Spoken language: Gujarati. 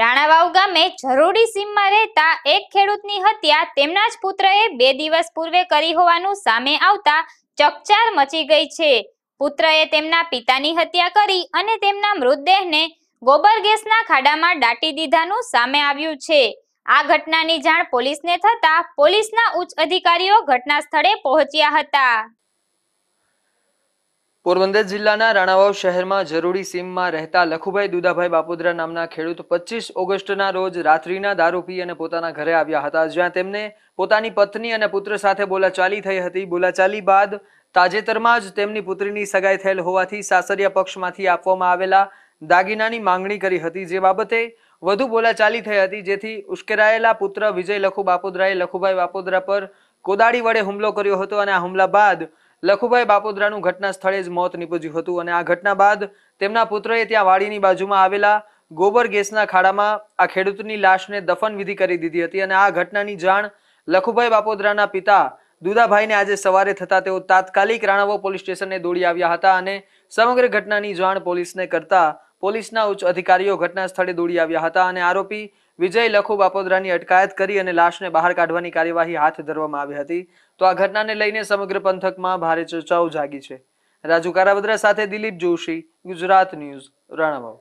રાણાવાવ ગામે જરૂરી સીમમાં રહેતા એક ખેડૂતની હત્યા તેમના જ પુત્રએ બે દિવસ પૂર્વે કરી હોવાનું સામે આવતા ચકચાર મચી ગઈ છે પુત્રએ તેમના પિતાની હત્યા કરી અને તેમના મૃતદેહને ગોબર ગેસના ખાડામાં દાટી દીધાનું સામે આવ્યું છે આ ઘટનાની જાણ પોલીસને થતા પોલીસના ઉચ્ચ અધિકારીઓ ઘટના સ્થળે પહોંચ્યા હતા પોરબંદર જિલ્લાના રાણાવાવ શહેરમાં જરૂરી સીમમાં રહેતા લખુભાઈ દુદાભાઈ બાપુદ્રા નામના ખેડૂત પચીસ ઓગસ્ટના રોજ રાત્રિના દારૂ પી અને પોતાના ઘરે આવ્યા હતા જ્યાં તેમને પોતાની પત્ની અને પુત્ર સાથે બોલાચાલી થઈ હતી બોલાચાલી બાદ તાજેતરમાં જ તેમની પુત્રીની સગાઈ થયેલ હોવાથી સાસરિયા પક્ષમાંથી આપવામાં આવેલા દાગીનાની માંગણી કરી હતી જે બાબતે વધુ બોલાચાલી થઈ હતી જેથી ઉશ્કેરાયેલા પુત્ર વિજય લખુ બાપુદ્રાએ લખુભાઈ બાપુદ્રા પર કોદાળી વડે હુમલો કર્યો હતો અને આ હુમલા બાદ લખુભાઈ બાપોદરાનું ઘટના સ્થળે જ મોત નીપજ્યું હતું અને આ ઘટના બાદ તેમના પુત્રએ ત્યાં વાડીની બાજુમાં આવેલા ગોબર ગેસના ખાડામાં આ ખેડૂતની લાશને દફન વિધિ કરી દીધી હતી અને આ ઘટનાની જાણ લખુભાઈ બાપોદરાના પિતા દુદાભાઈને આજે સવારે થતા તેઓ તાત્કાલિક રાણાવો પોલીસ સ્ટેશને દોડી આવ્યા હતા અને સમગ્ર ઘટનાની જાણ પોલીસને કરતા પોલીસના ઉચ્ચ અધિકારીઓ ઘટના સ્થળે દોડી આવ્યા હતા અને આરોપી વિજય લખો બાપોદરાની અટકાયત કરી અને લાશને બહાર કાઢવાની કાર્યવાહી હાથ ધરવામાં આવી હતી તો આ ઘટનાને લઈને સમગ્ર પંથકમાં ભારે ચર્ચાઓ જાગી છે રાજુ કારાવદ્રા સાથે દિલીપ જોશી ગુજરાત ન્યૂઝ રાણાવાવ